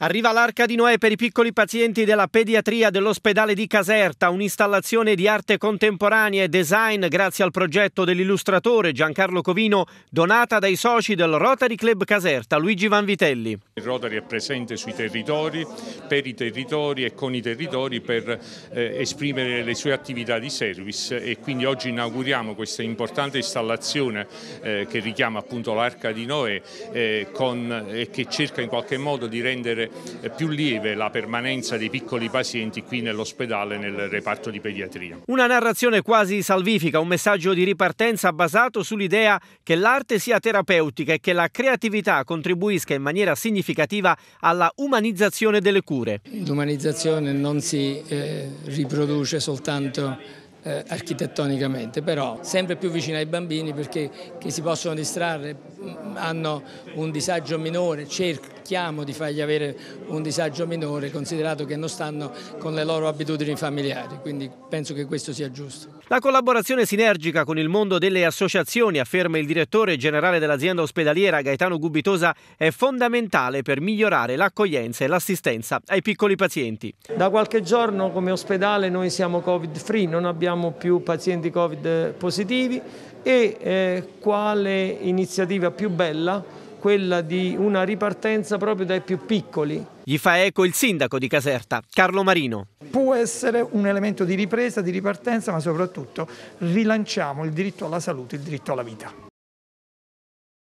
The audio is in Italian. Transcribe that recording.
Arriva l'Arca di Noè per i piccoli pazienti della pediatria dell'ospedale di Caserta, un'installazione di arte contemporanea e design grazie al progetto dell'illustratore Giancarlo Covino, donata dai soci del Rotary Club Caserta, Luigi Vanvitelli. Il Rotary è presente sui territori, per i territori e con i territori per eh, esprimere le sue attività di service e quindi oggi inauguriamo questa importante installazione eh, che richiama appunto l'Arca di Noè eh, con, e che cerca in qualche modo di rendere più lieve la permanenza dei piccoli pazienti qui nell'ospedale, nel reparto di pediatria. Una narrazione quasi salvifica, un messaggio di ripartenza basato sull'idea che l'arte sia terapeutica e che la creatività contribuisca in maniera significativa alla umanizzazione delle cure. L'umanizzazione non si eh, riproduce soltanto eh, architettonicamente, però sempre più vicino ai bambini perché che si possono distrarre, mm, hanno un disagio minore, cerchiamo di fargli avere un disagio minore considerato che non stanno con le loro abitudini familiari, quindi penso che questo sia giusto. La collaborazione sinergica con il mondo delle associazioni, afferma il direttore generale dell'azienda ospedaliera Gaetano Gubitosa, è fondamentale per migliorare l'accoglienza e l'assistenza ai piccoli pazienti. Da qualche giorno come ospedale noi siamo covid free, non abbiamo abbiamo più pazienti Covid eh, positivi e eh, quale iniziativa più bella quella di una ripartenza proprio dai più piccoli. Gli fa eco il sindaco di Caserta, Carlo Marino. Può essere un elemento di ripresa, di ripartenza, ma soprattutto rilanciamo il diritto alla salute, il diritto alla vita.